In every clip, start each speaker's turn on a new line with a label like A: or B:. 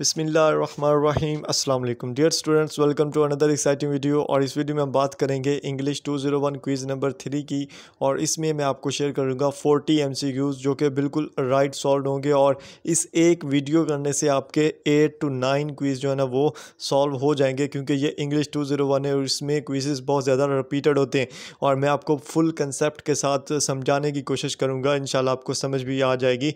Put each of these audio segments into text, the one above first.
A: बिसमीम् वालेकुम dear students welcome to another exciting video और इस वीडियो में हम बात करेंगे इंग्लिश 201 क्विज़ नंबर थ्री की और इसमें मैं आपको शेयर करूंगा 40 एमसीक्यूज़ जो कि बिल्कुल राइट सॉल्व होंगे और इस एक वीडियो करने से आपके एट टू नाइन क्विज़ जो है ना वो सॉल्व हो जाएंगे क्योंकि ये इंग्लिश टू oh है और इसमें क्विज़ बहुत ज़्यादा रिपीटेड होते हैं और मैं आपको फुल कंसेप्ट के साथ समझाने की कोशिश करूँगा इन आपको समझ भी आ जाएगी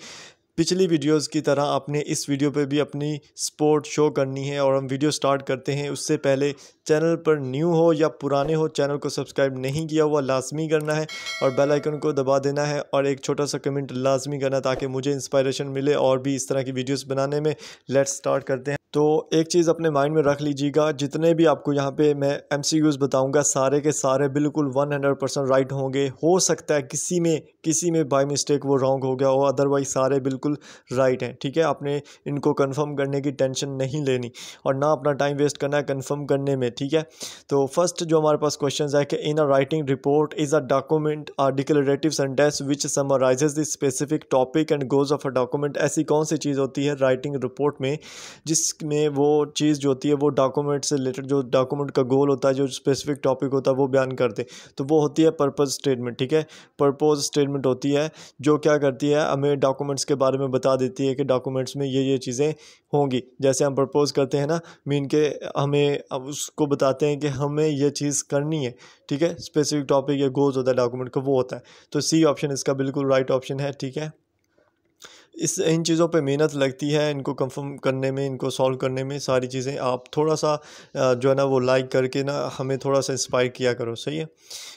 A: पिछली वीडियोस की तरह आपने इस वीडियो पे भी अपनी स्पोर्ट शो करनी है और हम वीडियो स्टार्ट करते हैं उससे पहले चैनल पर न्यू हो या पुराने हो चैनल को सब्सक्राइब नहीं किया हुआ लाजमी करना है और बेल आइकन को दबा देना है और एक छोटा सा कमेंट लाजमी करना ताकि मुझे इंस्पायरेशन मिले और भी इस तरह की वीडियोज़ बनाने में लेट्स स्टार्ट करते हैं तो एक चीज़ अपने माइंड में रख लीजिएगा जितने भी आपको यहाँ पे मैं एम सी यूज़ बताऊँगा सारे के सारे बिल्कुल वन हंड्रेड परसेंट राइट होंगे हो सकता है किसी में किसी में बाई मिस्टेक वो रॉन्ग हो गया हो अदरवाइज सारे बिल्कुल राइट हैं ठीक है आपने इनको कंफर्म करने की टेंशन नहीं लेनी और ना अपना टाइम वेस्ट करना है कन्फर्म करने में ठीक है तो फर्स्ट जो हमारे पास क्वेश्चन है कि in a writing report is a document a declarative sentence which summarise the specific topic and goes of a document ऐसी कौन सी चीज़ होती है राइटिंग रिपोर्ट में जिस में वो चीज़ जो होती है वो डॉक्यूमेंट से रिलेटेड जो डॉक्यूमेंट का गोल होता है जो स्पेसिफिक टॉपिक होता है वो बयान करते तो वो होती है पर्पज़ स्टेटमेंट ठीक है पर्पोज स्टेटमेंट होती है जो क्या करती है हमें डॉक्यूमेंट्स के बारे में बता देती है कि डॉक्यूमेंट्स में ये ये चीज़ें होंगी जैसे हम प्रपोज़ करते हैं ना मीन के हमें उसको बताते हैं कि हमें यह चीज़ करनी है ठीक है स्पेसिफिक टॉपिक या गोल्स होता है डॉक्यूमेंट का वो होता है तो सी ऑप्शन इसका बिल्कुल राइट ऑप्शन है ठीक है इस इन चीज़ों पे मेहनत लगती है इनको कंफर्म करने में इनको सॉल्व करने में सारी चीज़ें आप थोड़ा सा जो है ना वो लाइक करके ना हमें थोड़ा सा इंस्पायर किया करो सही है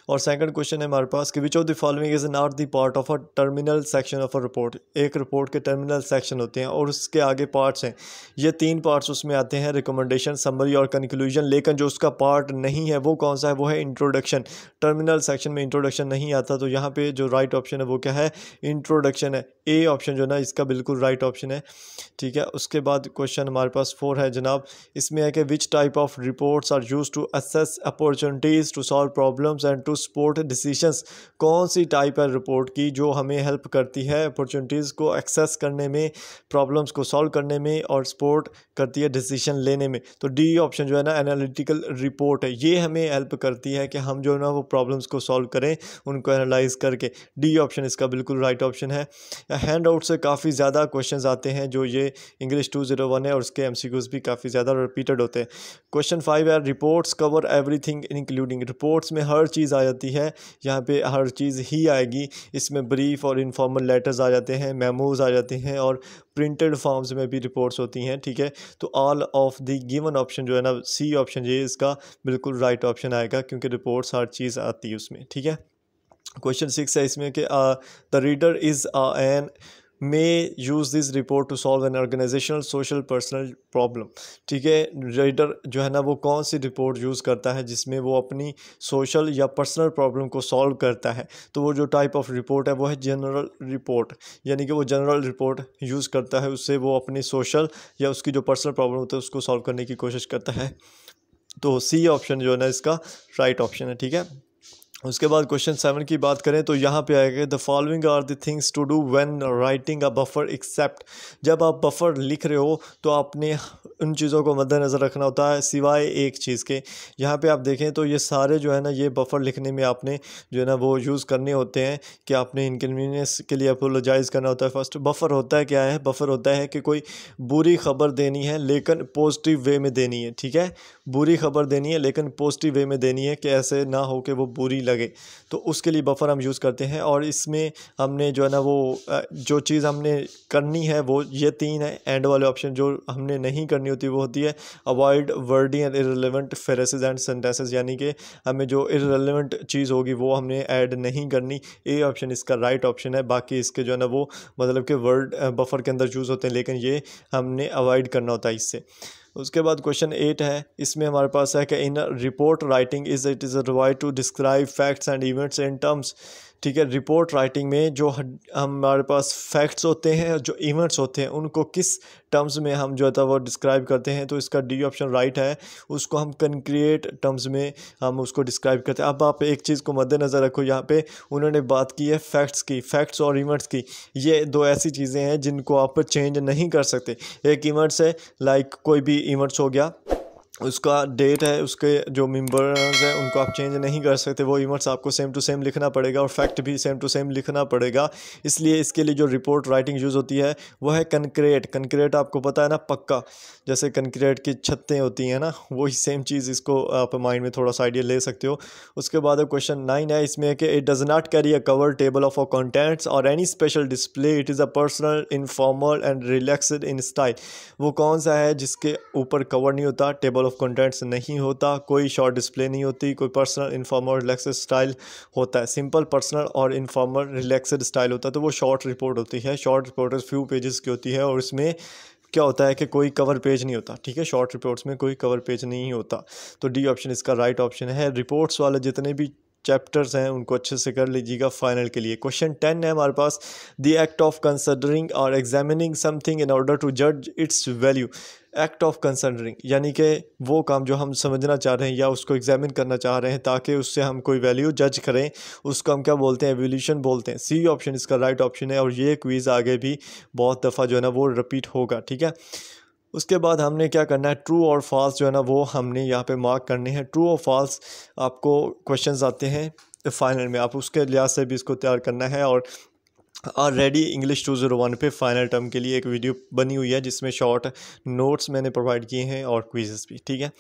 A: और सेकंड क्वेश्चन है हमारे पास कि which of the following is not the part of a terminal section of a report एक रिपोर्ट के टर्मिनल सेक्शन होते हैं और उसके आगे पार्ट्स हैं ये तीन पार्ट्स उसमें आते हैं रिकमेंडेशन समरी और कंक्लूजन लेकिन जो उसका पार्ट नहीं है वो कौन सा है वो है इंट्रोडक्शन टर्मिनल सेक्शन में इंट्रोडक्शन नहीं आता तो यहाँ पर जो राइट right ऑप्शन है वो क्या है इंट्रोडक्शन है ए ऑप्शन जो है ना इसका बिल्कुल राइट ऑप्शन है ठीक है उसके बाद क्वेश्चन हमारे पास फोर है जनाब इसमें है कि which type of reports are use to assess opportunities to solve problems and to support decisions कौन सी टाइप है रिपोर्ट की जो हमें हेल्प करती है अपॉर्चुनिटीज़ को एक्सेस करने में प्रॉब्लम्स को सॉल्व करने में और सपोर्ट करती है डिसीजन लेने में तो डी ऑप्शन जो है ना एनालिटिकल रिपोर्ट है ये हमें हेल्प करती है कि हम जो है ना वो प्रॉब्लम्स को सॉल्व करें उनको एनालाइज करके डी ऑप्शन इसका बिल्कुल राइट ऑप्शन है हैंड आउट से काफ़ी काफ़ी ज़्यादा क्वेश्चन आते हैं जो ये इंग्लिश टू ज़ीरो वन है और उसके एम सी क्यूज़ भी काफ़ी ज़्यादा रिपीटेड होते हैं क्वेश्चन फाइव है reports cover everything including reports में हर चीज़ आ जाती है यहाँ पर हर चीज़ ही आएगी इसमें ब्रीफ और इनफॉर्मल लेटर्स आ जाते हैं मेमोज आ जाते हैं और प्रिंटेड फॉर्म्स में भी रिपोर्ट्स होती हैं ठीक है तो all of the given option जो है ना सी ऑप्शन ये इसका बिल्कुल राइट right ऑप्शन आएगा क्योंकि रिपोर्ट्स हर चीज़ आती है उसमें ठीक है क्वेश्चन सिक्स है इसमें कि the reader is an may use this report to solve an organizational social personal problem ठीक है रीडर जो है ना वो कौन सी रिपोर्ट यूज़ करता है जिसमें वो अपनी सोशल या पर्सनल प्रॉब्लम को सॉल्व करता है तो वो जो टाइप ऑफ रिपोर्ट है वो है जनरल रिपोर्ट यानी कि वो जनरल रिपोर्ट यूज़ करता है उससे वो अपनी सोशल या उसकी जो पर्सनल प्रॉब्लम होती है उसको सॉल्व करने की कोशिश करता है तो सी ऑप्शन जो है ना इसका राइट right ऑप्शन है ठीक है उसके बाद क्वेश्चन सेवन की बात करें तो यहाँ पे आएगा the following are the things to do when writing a buffer except जब आप बफर लिख रहे हो तो आपने उन चीज़ों को मद्देनज़र रखना होता है सिवाय एक चीज़ के यहाँ पे आप देखें तो ये सारे जो है ना ये बफर लिखने में आपने जो है ना वो यूज़ करने होते हैं कि आपने इनकनवीनियंस के लिए अपोलोजाइज़ करना होता है फर्स्ट बफर होता है क्या है बफर होता है कि कोई बुरी खबर देनी है लेकिन पॉजिटिव वे में देनी है ठीक है बुरी खबर देनी है लेकिन पॉजिटिव वे में देनी है कि ऐसे ना हो कि वो बुरी लगे तो उसके लिए बफर हम यूज़ करते हैं और इसमें हमने जो है ना वो जो चीज़ हमने करनी है वो ये तीन है एंड वाले ऑप्शन जो हमने नहीं करनी होती वो होती है avoid wording and irrelevant phrases and sentences यानी कि हमें जो इरेलीवेंट चीज़ होगी वो हमने ऐड नहीं करनी ए ऑप्शन इसका राइट ऑप्शन है बाकी इसके जो है ना वो मतलब कि वर्ड बफर के अंदर यूज़ होते हैं लेकिन ये हमने अवॉइड करना होता है इससे उसके बाद क्वेश्चन एट है इसमें हमारे पास है कि in report writing is it is a right to describe facts and events in terms ठीक है रिपोर्ट राइटिंग में जो हमारे पास फैक्ट्स होते हैं जो इवेंट्स होते हैं उनको किस टर्म्स में हम जो है तो वो डिस्क्राइब करते हैं तो इसका डी ऑप्शन राइट है उसको हम कंक्रीट टर्म्स में हम उसको डिस्क्राइब करते हैं अब आप एक चीज़ को मद्देनज़र रखो यहाँ पे उन्होंने बात की है फैक्ट्स की फैक्ट्स और इवेंट्स की ये दो ऐसी चीज़ें हैं जिनको आप चेंज नहीं कर सकते एक इवेंट्स है लाइक कोई भी इवेंट्स हो गया उसका डेट है उसके जो मेंबर्स हैं उनको आप चेंज नहीं कर सकते वो इमर्स आपको सेम टू सेम लिखना पड़ेगा और फैक्ट भी सेम टू सेम लिखना पड़ेगा इसलिए इसके लिए जो रिपोर्ट राइटिंग यूज़ होती है वो है कंक्रेट कंक्रेट आपको पता है ना पक्का जैसे कंक्रेट की छतें होती हैं ना वही सेम चीज़ इसको आप माइंड में थोड़ा सा आइडिया ले सकते हो उसके बाद क्वेश्चन नाइन है इसमें कि it does not carry a cover table of a contents और any special display it is a personal informal and relaxed in style वो कौन सा है जिसके ऊपर कवर नहीं होता टेबल वॉल ऑफ कंटेंट्स नहीं होता कोई शॉर्ट डिस्प्ले नहीं होती कोई पर्सनल इन्फॉर्मल और रिलैक्सड स्टाइल होता है सिंपल पर्सनल और इन्फॉर्मल रिलैक्सड स्टाइल होता है तो वो शॉर्ट रिपोर्ट होती है शॉर्ट रिपोर्ट फ्यू पेजेस की होती है और इसमें क्या होता है कि कोई कवर पेज नहीं होता ठीक है शॉर्ट रिपोर्ट्स में कोई कवर पेज नहीं होता तो डी ऑप्शन इसका राइट right ऑप्शन है रिपोर्ट्स वाले जितने भी चैप्टर्स हैं उनको अच्छे से कर लीजिएगा फाइनल के लिए क्वेश्चन टेन है हमारे पास द एक्ट ऑफ कंसडरिंग और examining something in order to जज its value act of considering यानी कि वो काम जो हम समझना चाह रहे हैं या उसको एग्जामिन करना चाह रहे हैं ताकि उससे हम कोई वैल्यू जज करें उसको हम क्या बोलते हैं एवोल्यूशन बोलते हैं सी ऑप्शन इसका राइट right ऑप्शन है और ये क्वीज़ आगे भी बहुत दफ़ा जो है ना वो रिपीट होगा ठीक है उसके बाद हमने क्या करना है ट्रू और फॉल्स जो है ना वो हमने यहाँ पे मार्क करने हैं ट्रू और फॉल्स आपको क्वेश्चंस आते हैं फाइनल में आप उसके लिहाज से भी इसको तैयार करना है और already English two zero one पे फाइनल टर्म के लिए एक वीडियो बनी हुई है जिसमें शॉर्ट नोट्स मैंने प्रोवाइड किए हैं और क्विजेस भी ठीक है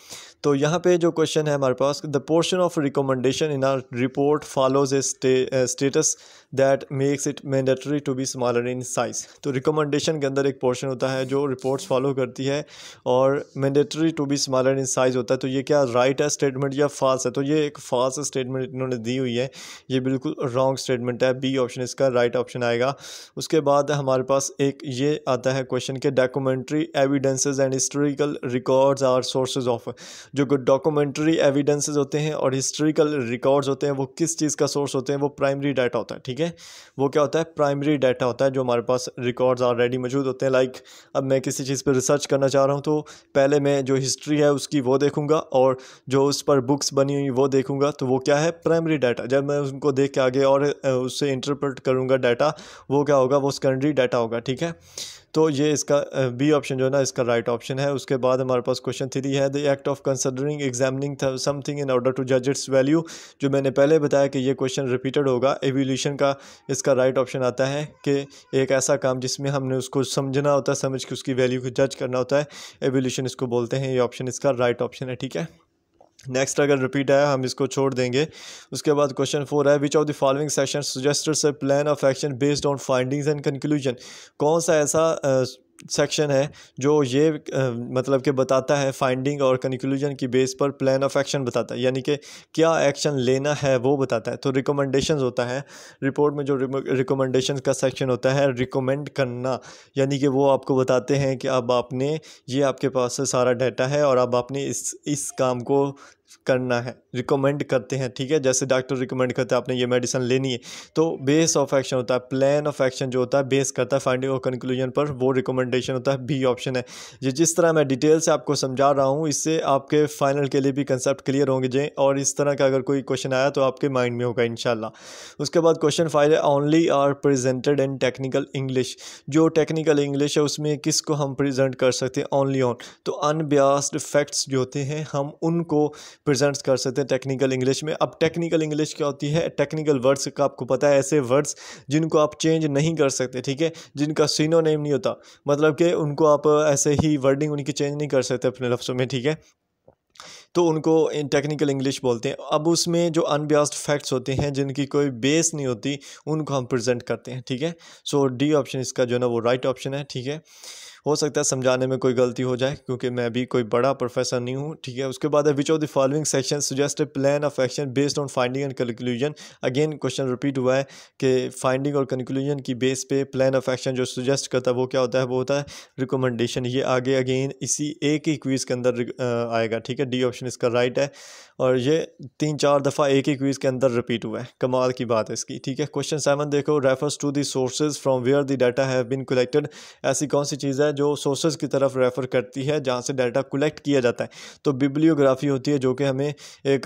A: तो यहाँ पे जो क्वेश्चन है हमारे पास the portion of recommendation in our report follows a status that makes it mandatory to be smaller in size तो रिकमेंडेशन के अंदर एक पोर्शन होता है जो रिपोर्ट्स फॉलो करती है और mandatory to be smaller in size होता है तो ये क्या राइट है स्टेटमेंट या फॉल्स है तो ये एक फॉल्स स्टेटमेंट इन्होंने दी हुई है ये बिल्कुल रॉन्ग स्टेटमेंट है बी ऑप्शन इसका राइट ऑप्शन आएगा उसके बाद हमारे पास एक ये आता है क्वेश्चन के documentary evidences and historical records are sources of जो डॉक्यूमेंट्री एविडेंसेज होते हैं और हिस्टोरिकल रिकॉर्ड्स होते हैं वो किस चीज़ का सोर्स होते हैं वो प्राइमरी डाटा होता है ठीक है है वो क्या होता है प्राइमरी डाटा होता है जो हमारे पास रिकॉर्ड्स ऑलरेडी मौजूद होते हैं लाइक अब मैं किसी चीज़ पर रिसर्च करना चाह रहा हूँ तो पहले मैं जो हिस्ट्री है उसकी वो देखूँगा और जो उस पर बुक्स बनी हुई वो देखूँगा तो वो क्या है प्राइमरी डाटा जब मैं उनको देख के आगे और उससे इंटरप्रट करूँगा डाटा वो क्या होगा वो सेकेंडरी डाटा होगा ठीक है तो ये इसका बी ऑप्शन जो है ना इसका राइट right ऑप्शन है उसके बाद हमारे पास क्वेश्चन थ्री है the act of considering examining something in order to जज इट्स वैल्यू जो मैंने पहले बताया कि ये क्वेश्चन रिपीटेड होगा एवोल्यूशन का इसका राइट right ऑप्शन आता है कि एक ऐसा काम जिसमें हमने उसको समझना होता है समझ के उसकी वैल्यू को जज करना होता है एवोल्यूशन इसको बोलते हैं ये ऑप्शन इसका राइट right ऑप्शन है ठीक है नेक्स्ट अगर रिपीट आया हम इसको छोड़ देंगे उसके बाद क्वेश्चन फोर है which of the following section suggesters a plan of action based on findings and conclusion कौन सा ऐसा सेक्शन है जो ये आ, मतलब कि बताता है फाइंडिंग और कंक्लूजन की बेस पर प्लान ऑफ एक्शन बताता है यानी कि क्या एक्शन लेना है वो बताता है तो रिकमेंडेशन होता है रिपोर्ट में जो रिकमेंडेशन का सेक्शन होता है रिकमेंड करना यानी कि वो आपको बताते हैं कि अब आपने ये आपके पास सारा डाटा है और अब आपने इस इस काम को करना है रिकमेंड करते हैं ठीक है जैसे डॉक्टर रिकमेंड करते हैं आपने ये मेडिसिन लेनी है तो बेस ऑफ एक्शन होता है प्लान ऑफ एक्शन जो होता है बेस करता है फाइंडिंग और कंक्लूजन पर वो रिकमेंडेशन होता है बी ऑप्शन है ये जिस तरह मैं डिटेल से आपको समझा रहा हूँ इससे आपके फाइनल के लिए भी कंसेप्ट क्लियर होंगे जे और इस तरह का अगर कोई क्वेश्चन आया तो आपके माइंड में होगा इन उसके बाद क्वेश्चन फाइव है only are presented in technical English जो टेक्निकल इंग्लिश है उसमें किस हम प्रजेंट कर सकते हैं ओनली ऑन तो अनब्यास्ड फैक्ट्स जो होते हैं हम उनको प्रेजेंट्स कर सकते हैं टेक्निकल इंग्लिश में अब टेक्निकल इंग्लिश क्या होती है टेक्निकल वर्ड्स का आपको पता है ऐसे वर्ड्स जिनको आप चेंज नहीं कर सकते ठीक है जिनका सीनो नेम नहीं होता मतलब कि उनको आप ऐसे ही वर्डिंग उनकी चेंज नहीं कर सकते अपने लफ्सों में ठीक है तो उनको इन टेक्निकल इंग्लिश बोलते हैं अब उसमें जो अनब्यास्ड फैक्ट्स होते हैं जिनकी कोई बेस नहीं होती उनको हम प्रेजेंट करते हैं ठीक है सो डी ऑप्शन इसका जो है ना वो राइट right ऑप्शन है ठीक है हो सकता है समझाने में कोई गलती हो जाए क्योंकि मैं भी कोई बड़ा प्रोफेसर नहीं हूँ ठीक है उसके बाद which of the following section suggest plan of action based on finding and conclusion again question repeat हुआ है कि फाइंडिंग और कंक्लूजन की बेस पे प्लान ऑफ एक्शन जो सुजेस्ट करता है वो क्या होता है वो होता है रिकमेंडेशन ये आगे अगेन इसी एक ही क्वीज़ के अंदर आएगा ठीक है डी ऑप्शन इसका राइट है और ये तीन चार दफ़ा एक ही क्वीज़ के अंदर रिपीट हुआ है कमाल की बात है इसकी ठीक है क्वेश्चन सेवन देखो refers to the sources from where the data have been collected ऐसी कौन सी चीज़ है जो सोर्सेज की तरफ रेफ़र करती है जहाँ से डाटा कलेक्ट किया जाता है तो बिब्लियोग्राफी होती है जो कि हमें एक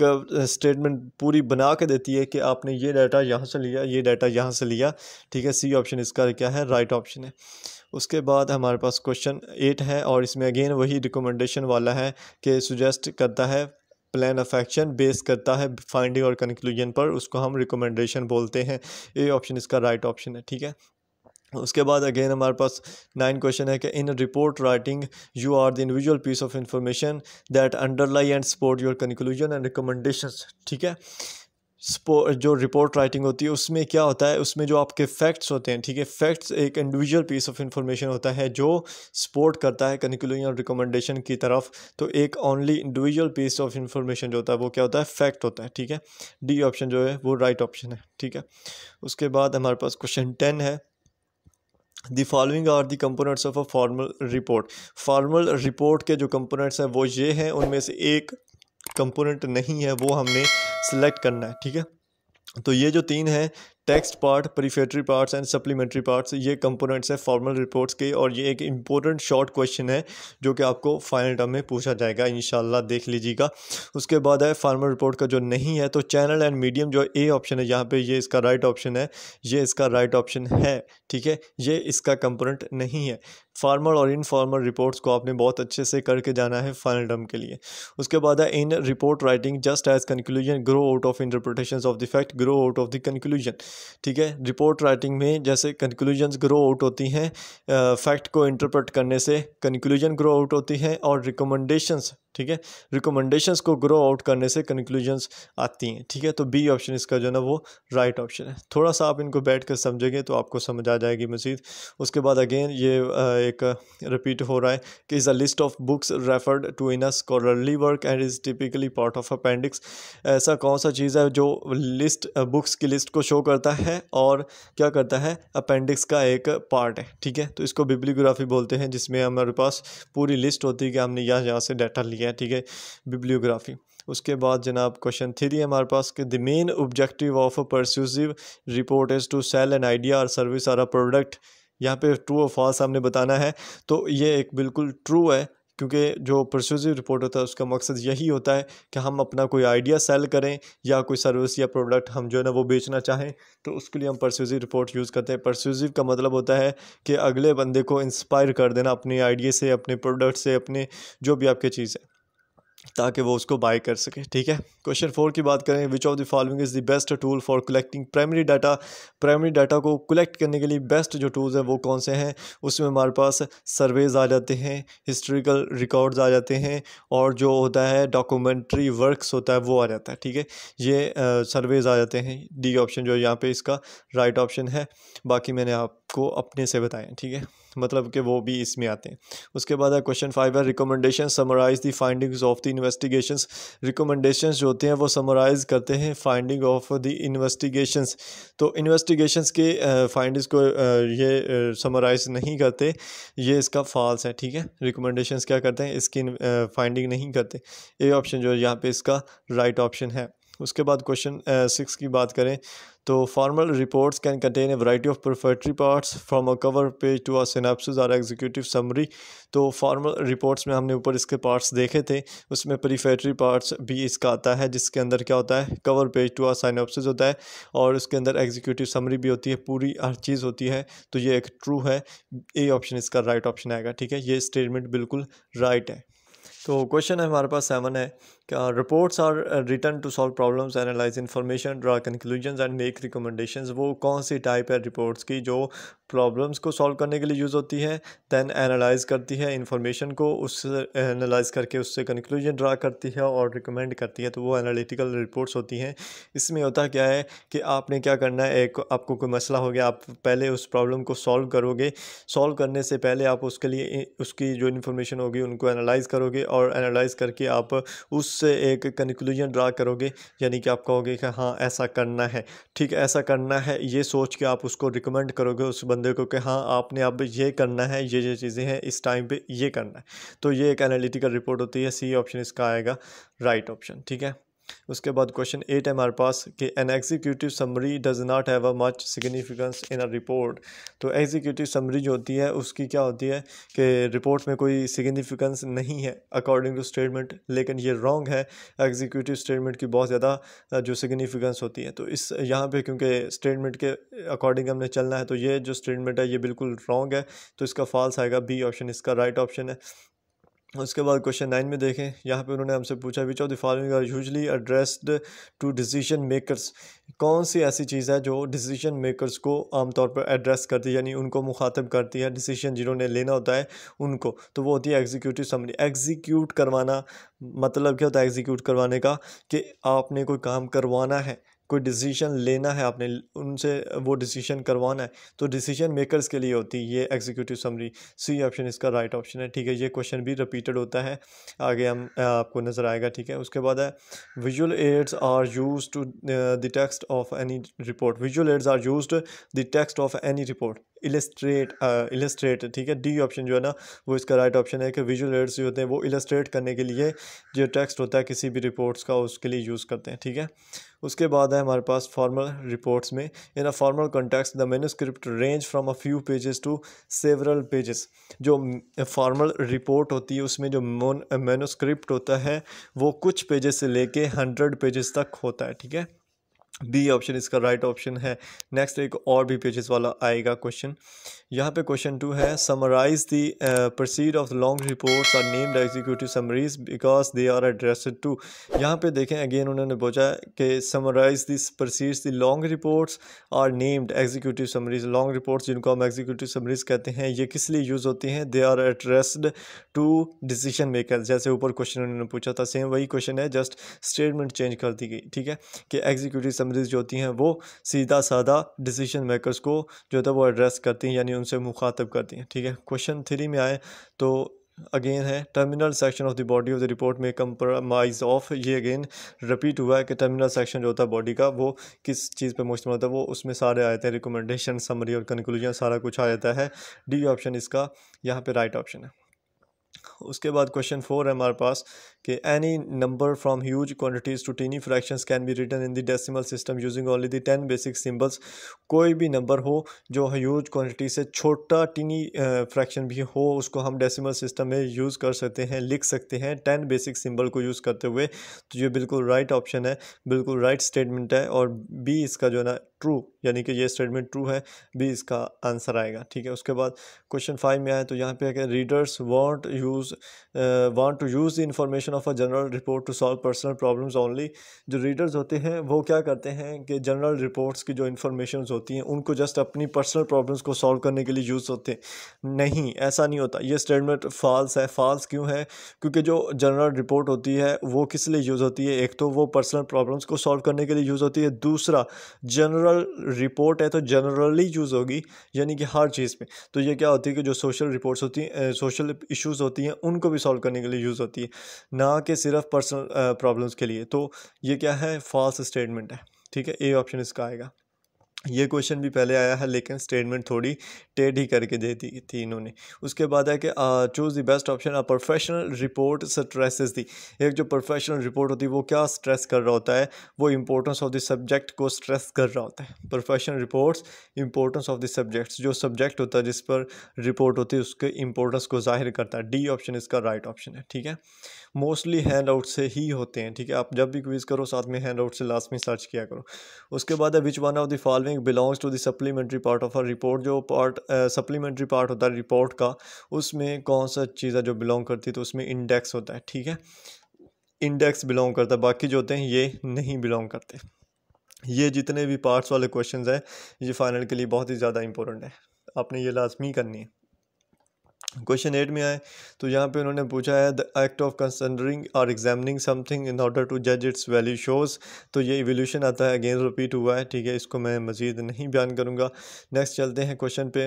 A: स्टेटमेंट पूरी बना के देती है कि आपने ये डाटा यहाँ से लिया ये डाटा यहाँ से लिया ठीक है सी ऑप्शन इसका क्या है राइट ऑप्शन है उसके बाद हमारे पास क्वेश्चन एट है और इसमें अगेन वही रिकमेंडेशन वाला है कि सुजेस्ट करता है प्लान ऑफ एक्शन बेस करता है फाइंडिंग और कंक्लूजन पर उसको हम रिकमेंडेशन बोलते हैं ए ऑप्शन इसका राइट ऑप्शन है ठीक है उसके बाद अगेन हमारे पास नाइन क्वेश्चन है कि in report writing you are the individual piece of information that underlie and support your conclusion and recommendation ठीक है जो रिपोर्ट राइटिंग होती है उसमें क्या होता है उसमें जो आपके फैक्ट्स होते हैं ठीक है फैक्ट्स एक इंडिविजुअल पीस ऑफ इंफॉर्मेशन होता है जो सपोर्ट करता है कनिकुलर और रिकमेंडेशन की तरफ तो एक only individual piece of information जो होता है वो क्या होता है फैक्ट होता है ठीक है डी ऑप्शन जो है वो राइट right ऑप्शन है ठीक है उसके बाद हमारे पास क्वेश्चन टेन है the following are the components of a formal report formal report के जो कंपोनेंट्स हैं वो ये हैं उनमें से एक कंपोनेंट नहीं है वो हमने सेलेक्ट करना है ठीक है तो ये जो तीन हैं text part prefatory parts and supplementary parts ये कंपोनेंट्स हैं फॉर्मल रिपोर्ट्स के और ये एक इम्पोर्टेंट शॉर्ट क्वेश्चन है जो कि आपको फाइनल टर्म में पूछा जाएगा इन देख लीजिएगा उसके बाद है फार्मल रिपोर्ट का जो नहीं है तो चैनल एंड मीडियम जो ए ऑप्शन है यहाँ पर ये इसका राइट right ऑप्शन है ये इसका राइट right ऑप्शन है ठीक है ये इसका कंपोनेंट नहीं है फार्मल और इनफॉर्मल रिपोर्ट्स को आपने बहुत अच्छे से करके जाना है फाइनल टर्म के लिए उसके बाद है in report writing just as conclusion grow out of interpretation of the fact grow out of the conclusion ठीक है रिपोर्ट राइटिंग में जैसे कंक्लूजन ग्रो आउट होती हैं फैक्ट को इंटरप्रट करने से कंक्लूजन ग्रो आउट होती हैं और रिकमेंडेशंस ठीक है रिकमेंडेशंस को ग्रो आउट करने से कंक्लूजन्स आती हैं ठीक है तो बी ऑप्शन इसका जो है ना वो राइट right ऑप्शन है थोड़ा सा आप इनको बैठ कर समझेंगे तो आपको समझ आ जाएगी मजीद उसके बाद अगेन ये एक रिपीट हो रहा है कि is a list of books referred to in a scholarly work and is typically part of appendix ऐसा कौन सा चीज़ है जो लिस्ट बुक्स की लिस्ट को शो करता है और क्या करता है अपेंडिक्स का एक पार्ट है ठीक है तो इसको बिब्लियोग्राफी बोलते हैं जिसमें हमारे पास पूरी लिस्ट होती है कि हमने यहाँ यहाँ से डाटा लिया है ठीक है बिब्लियोग्राफी उसके बाद जनाब क्वेश्चन थ्री है हमारे पास कि the main objective of a persuasive report is to sell an idea or service or a product यहाँ पे ट्रू और फॉल्स हमने बताना है तो ये एक बिल्कुल ट्रू है क्योंकि जो परस्यूसिव रिपोर्ट होता है उसका मकसद यही होता है कि हम अपना कोई आइडिया सेल करें या कोई सर्विस या प्रोडक्ट हम जो है ना वो बेचना चाहें तो उसके लिए हम परस्यूसिव रिपोर्ट यूज़ करते हैं परस्यूसिव का मतलब होता है कि अगले बंदे को इंस्पायर कर देना अपने आइडिया से अपने प्रोडक्ट से अपने जो भी आपकी चीज़ है ताकि वो उसको बाय कर सके ठीक है क्वेश्चन फोर की बात करें which of the following is the best tool for collecting primary data primary data को कलेक्ट करने के लिए बेस्ट जो टूल्स हैं वो कौन से हैं उसमें हमारे पास सर्वेज आ जाते हैं हिस्टोरिकल रिकॉर्ड्स आ जाते हैं और जो होता है डॉक्यूमेंट्री वर्कस होता है वो आ जाता है ठीक है ये सर्वेज आ जाते हैं डी ऑप्शन जो यहाँ पर इसका राइट right ऑप्शन है बाकी मैंने आपको अपने से बताया ठीक है मतलब कि वो भी इसमें आते हैं उसके बाद है क्वेश्चन फाइव है recommendation summarize the findings of the investigations recommendations जो होते हैं वो समराइज करते हैं फाइंडिंग ऑफ द इन्वेस्टिगेशंस तो इन्वेस्टिगेशंस के फाइंडिंग्स को ये समराइज नहीं करते ये इसका फॉल्स है ठीक है रिकमेंडेशंस क्या करते हैं इसकी फाइंडिंग नहीं करते ए ऑप्शन जो है यहाँ पर इसका राइट right ऑप्शन है उसके बाद क्वेश्चन सिक्स की बात करें तो formal reports can contain a variety of prefatory parts from a cover page to a or और एग्जीक्यूटिव समरी तो फॉर्मल रिपोर्ट्स में हमने ऊपर इसके पार्ट्स देखे थे उसमें प्रीफेटरी पार्ट्स भी इसका आता है जिसके अंदर क्या होता है कवर पेज टू आ होता है और उसके अंदर एग्जीक्यूटिव समरी भी होती है पूरी हर चीज़ होती है तो ये एक ट्रू है ए ऑप्शन इसका राइट ऑप्शन आएगा ठीक है ये स्टेटमेंट बिल्कुल राइट है तो क्वेश्चन है हमारे पास सेवन है reports are written to solve problems analyze information draw conclusion and make recommendation वो कौन सी टाइप है रिपोर्ट्स की जो प्रॉब्लम्स को सॉल्व करने के लिए यूज़ होती है दैन एनालाइज करती है इन्फॉर्मेशन को उस एनालाइज uh, करके उससे कंक्लूजन ड्रा करती है और रिकमेंड करती है तो वो एनालिटिकल रिपोर्ट्स होती हैं इसमें होता क्या है कि आपने क्या करना है एक आपको कोई मसला हो गया आप पहले उस प्रॉब्लम को सॉल्व करोगे सॉल्व करने से पहले आप उसके लिए उसकी जो इन्फॉर्मेशन होगी उनको एनालाइज करोगे और एनालाइज करके आप उस उससे एक कंक्लूजन ड्रा करोगे यानी कि आप कहोगे कि हाँ ऐसा करना है ठीक ऐसा करना है ये सोच के आप उसको रिकमेंड करोगे उस बंदे को कि हाँ आपने अब ये करना है ये ये चीज़ें हैं इस टाइम पर ये करना है तो ये एक एनालिटिकल रिपोर्ट होती है सी ऑप्शन इसका आएगा राइट ऑप्शन ठीक है उसके बाद क्वेश्चन एट है हमारे पास कि an executive summary does not have a much significance in a report तो एग्जीक्यूटिव समरी जो होती है उसकी क्या होती है कि रिपोर्ट में कोई सिग्निफिकेंस नहीं है अकॉर्डिंग टू स्टेटमेंट लेकिन ये रॉन्ग है एग्जीक्यूटिव स्टेटमेंट की बहुत ज़्यादा जो सिग्निफिकेंस होती है तो इस यहाँ पर क्योंकि स्टेटमेंट के अकॉर्डिंग हमने चलना है तो ये जो स्टेटमेंट है ये बिल्कुल रॉन्ग है तो इसका फॉल्स आएगा बी ऑप्शन इसका राइट right ऑप्शन है उसके बाद क्वेश्चन नाइन में देखें यहाँ पे उन्होंने हमसे पूछा which of the following are usually addressed to decision makers कौन सी ऐसी चीज़ है जो डिसीजन मेकर्स को आमतौर पर एड्रेस करती है यानी उनको मुखातब करती है डिसीजन जिन्होंने लेना होता है उनको तो वो होती है एग्जीक्यूटिव समरी एग्जीक्यूट करवाना मतलब क्या होता है एग्जीक्यूट करवाने का कि आपने कोई काम करवाना है कोई डिसीजन लेना है आपने उनसे वो डिसीजन करवाना है तो डिसीजन मेकर्स के लिए होती है ये एग्जीक्यूटिव समरी सी ऑप्शन इसका राइट ऑप्शन है ठीक है ये क्वेश्चन भी रिपीटेड होता है आगे हम आपको नज़र आएगा ठीक है उसके बाद है visual aids are use to the text of any report visual aids are use the text of any report illustrate illustrate uh, ठीक है डी ऑप्शन जो है ना वो इसका राइट right ऑप्शन है कि विजुअल एड्स जो होते हैं वो इलस्ट्रेट करने के लिए जो टेक्स्ट होता है किसी भी रिपोर्ट्स का उसके लिए यूज़ करते हैं ठीक है उसके बाद है हमारे पास फॉर्मल रिपोर्ट्स में in a formal context the manuscript range from a few pages to several pages जो फॉर्मल रिपोर्ट होती है उसमें जो मेनोस्क्रिप्ट होता है वो कुछ पेजेस से लेके हंड्रेड पेजेस तक होता है ठीक है बी ऑप्शन इसका राइट right ऑप्शन है नेक्स्ट एक और भी पेजेस वाला आएगा क्वेश्चन यहाँ पे क्वेश्चन टू है summarize the proceed of long reports are named executive summaries because they are address to यहाँ पे देखें अगेन उन्होंने पूछा कि summarize this proceed the long reports are named executive summaries long reports जिनको हम एग्जीक्यूटिव समरीज कहते हैं ये किस लिए यूज़ होती हैं they are address to decision maker जैसे ऊपर क्वेश्चन उन्होंने पूछा था सेम वही क्वेश्चन है जस्ट स्टेटमेंट चेंज कर दी गई ठीक है कि एग्जीक्यूटिव मेमोरीज़ जो होती हैं वो सीधा साधा डिसीजन मेकर्स को जो है तो वो एड्रेस करती हैं यानी उनसे मुखातब करती हैं ठीक है क्वेश्चन थ्री में आए तो अगेन है terminal section of the body of the report में कंप्रोमाइज ऑफ ये अगेन रिपीट हुआ है कि टर्मिनल सेक्शन जो होता है बॉडी का वो किस चीज़ पे मुश्तमल होता है वो उसमें सारे आए थे रिकमेंडेशन समरी और कंक्लूजन सारा कुछ आ जाता है डी ऑप्शन इसका यहाँ पे राइट ऑप्शन है उसके बाद क्वेश्चन फोर है हमारे पास कि any number from huge quantities to tiny fractions can be written in the decimal system using only the ten basic symbols कोई भी नंबर हो जो ह्यूज क्वांटिटी से छोटा टीनी फ्रैक्शन भी हो उसको हम डेसिमल सिस्टम में यूज़ कर सकते हैं लिख सकते हैं टेन बेसिक सिम्बल को यूज़ करते हुए तो ये बिल्कुल राइट ऑप्शन है बिल्कुल राइट स्टेटमेंट है और बी इसका जो है ना ट्रू यानी कि ये स्टेटमेंट ट्रू है बी इसका आंसर आएगा ठीक है उसके बाद क्वेश्चन फाइव में आए तो यहाँ पे readers want you use want to use the information of a general report to solve personal problems only जो रीडर्स होते हैं वो क्या करते हैं कि जनरल रिपोर्ट्स की जो इन्फॉर्मेशन होती हैं उनको जस्ट अपनी पर्सनल प्रॉब्लम्स को सॉल्व करने के लिए यूज़ होते हैं नहीं ऐसा नहीं होता ये स्टेटमेंट फॉल्स है फॉल्स क्यों है क्योंकि जो जनरल रिपोर्ट होती है वो किस लिए यूज़ होती है एक तो वो पर्सनल प्रॉब्लम्स को सॉल्व करने के लिए यूज़ होती है दूसरा जनरल रिपोर्ट है तो जनरली यूज़ होगी यानी कि हर चीज़ में तो ये क्या होती है कि जो सोशल रिपोर्ट्स होती हैं सोशल uh, इशूज़ होती हैं उनको सॉल्व करने के लिए यूज़ होती है ना कि सिर्फ पर्सनल प्रॉब्लम्स के लिए तो ये क्या है फॉल्स स्टेटमेंट है ठीक है ए ऑप्शन इसका आएगा ये क्वेश्चन भी पहले आया है लेकिन स्टेटमेंट थोड़ी टेढ़ी करके दे दी थी इन्होंने उसके बाद है कि choose the best option a professional report stresses the एक जो प्रोफेशनल रिपोर्ट होती है वो क्या स्ट्रेस कर रहा होता है वो इंपॉर्टेंस ऑफ द सब्जेक्ट को स्ट्रेस कर रहा होता है professional reports importance of the subjects जो सब्जेक्ट होता है जिस पर रिपोर्ट होती है उसके इंपॉर्टेंस को जाहिर करता है डी ऑप्शन इसका राइट right ऑप्शन है ठीक है मोस्टली हैंड आउट से ही होते हैं ठीक है आप जब भी क्विज करो साथ में हैंड आउट से लास्ट में सर्च किया करो उसके बाद है which one of the following think belongs to the supplementary part of our report जो पार्ट सप्लीमेंट्री पार्ट होता है रिपोर्ट का उसमें कौन सा चीज़ें जो बिलोंग करती है तो उसमें इंडेक्स होता है ठीक है इंडेक्स बिलोंग करता है बाकी जो होते हैं ये नहीं बिलोंग करते ये जितने भी पार्ट्स वाले क्वेश्चंस हैं ये फाइनल के लिए बहुत ही ज़्यादा इंपॉर्टेंट है आपने ये लाजमी करनी है क्वेश्चन एट में आए तो यहाँ पे उन्होंने पूछा है द एक्ट ऑफ कंसिडरिंग और examining something in order to जज इट्स वैल्यू शोज तो ये इवोल्यूशन आता है अगेन रिपीट हुआ है ठीक है इसको मैं मज़ीद नहीं बयान करूँगा नेक्स्ट चलते हैं क्वेश्चन पे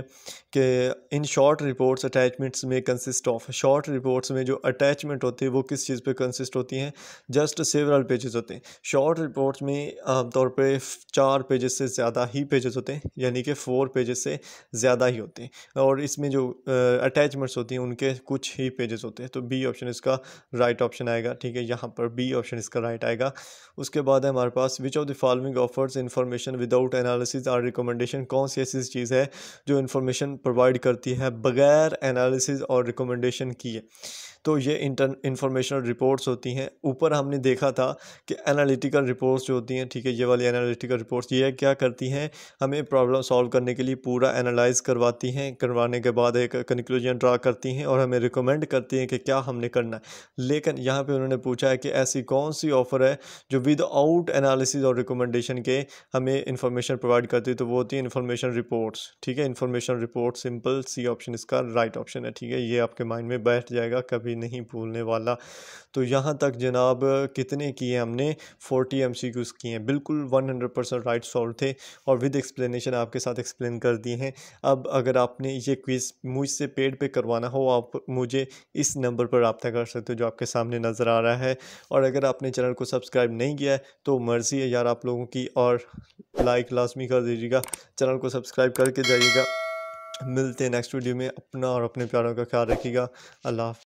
A: कि इन शॉर्ट रिपोर्ट्स अटैचमेंट्स में कंसिस्ट ऑफ शॉर्ट रिपोर्ट्स में जो अटैचमेंट होती है वो किस चीज़ पर कंसिस्ट होती हैं जस्ट सेवरल पेजेस होते हैं शॉर्ट रिपोर्ट्स में आमतौर पर चार पेजेस से ज़्यादा ही पेजेस होते हैं यानी कि फोर पेजेस से ज़्यादा ही होते हैं और इसमें जो अटैच अटैचमेंट्स होती हैं उनके कुछ ही पेजेस होते हैं तो बी ऑप्शन इसका राइट right ऑप्शन आएगा ठीक है यहाँ पर बी ऑप्शन इसका राइट right आएगा उसके बाद है हमारे पास which of the following offers information without analysis or recommendation कौन सी ऐसी चीज़ है जो इन्फॉर्मेशन प्रोवाइड करती है बगैर एनालिसिस और रिकमेंडेशन किए तो ये इंटर इंफॉर्मेशनल रिपोर्ट्स होती हैं ऊपर हमने देखा था कि एनालिटिकल रिपोर्ट्स जो होती हैं ठीक है ये वाली एनालिटिकल रिपोर्ट्स ये क्या करती हैं हमें प्रॉब्लम सॉल्व करने के लिए पूरा एनालाइज करवाती हैं करवाने के बाद एक कंक्लूजन ड्रा करती हैं और हमें रिकमेंड करती हैं कि क्या हमने करना है लेकिन यहाँ पर उन्होंने पूछा है कि ऐसी कौन सी ऑफ़र है जो आउट एनालिसिस और रिकमेंडेशन के हमें इंफॉर्मेशन प्रोवाइड करती है तो वो होती है इन्फॉर्मेशन रिपोर्ट्स ठीक है information report simple C option इसका राइट right ऑप्शन है ठीक है ये आपके माइंड में बैठ जाएगा कभी भी नहीं भूलने वाला तो यहाँ तक जनाब कितने किए हमने फोर्टी एम सी क्यूज़ किए हैं बिल्कुल वन हंड्रेड परसेंट राइट सॉल्व थे और विद एक्सप्लेनेशन आपके साथ एक्सप्लेन कर दिए हैं अब अगर आपने ये क्विज़ मुझसे पेड पे करवाना हो आप मुझे इस नंबर पर रबता कर सकते हो जो आपके सामने नज़र आ रहा है और अगर आपने चैनल को सब्सक्राइब नहीं किया है तो मर्ज़ी है यार आप लोगों की और लाइक लाजमी कर दीजिएगा चैनल को सब्सक्राइब करके जाइएगा मिलते हैं नेक्स्ट वीडियो में अपना और अपने प्यारों का ख्याल रखिएगा अल्लाह